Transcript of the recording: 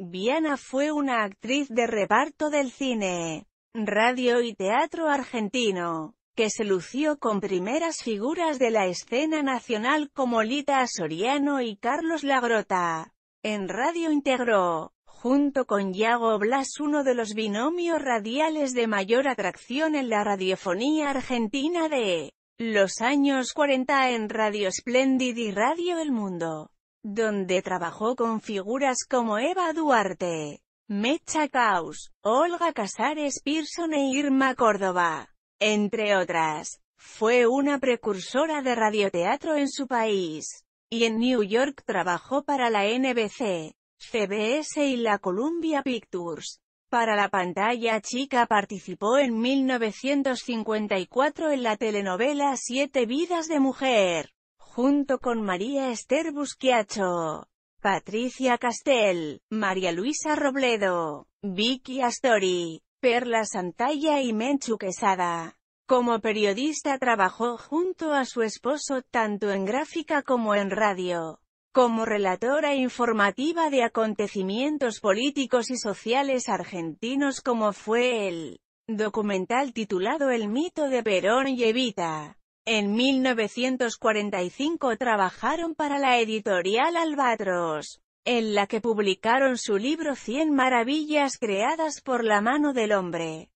Viana fue una actriz de reparto del cine, radio y teatro argentino, que se lució con primeras figuras de la escena nacional como Lita Soriano y Carlos Lagrota. En radio integró, junto con Yago Blas uno de los binomios radiales de mayor atracción en la radiofonía argentina de los años 40 en Radio Splendid y Radio El Mundo donde trabajó con figuras como Eva Duarte, Mecha Caus, Olga Casares Pearson e Irma Córdoba, entre otras. Fue una precursora de radioteatro en su país, y en New York trabajó para la NBC, CBS y la Columbia Pictures. Para la pantalla chica participó en 1954 en la telenovela Siete vidas de mujer junto con María Esther Busquiacho, Patricia Castel, María Luisa Robledo, Vicky Astori, Perla Santalla y Menchu Quesada. Como periodista trabajó junto a su esposo tanto en gráfica como en radio. Como relatora informativa de acontecimientos políticos y sociales argentinos como fue el documental titulado El mito de Perón y Evita. En 1945 trabajaron para la editorial Albatros, en la que publicaron su libro Cien maravillas creadas por la mano del hombre.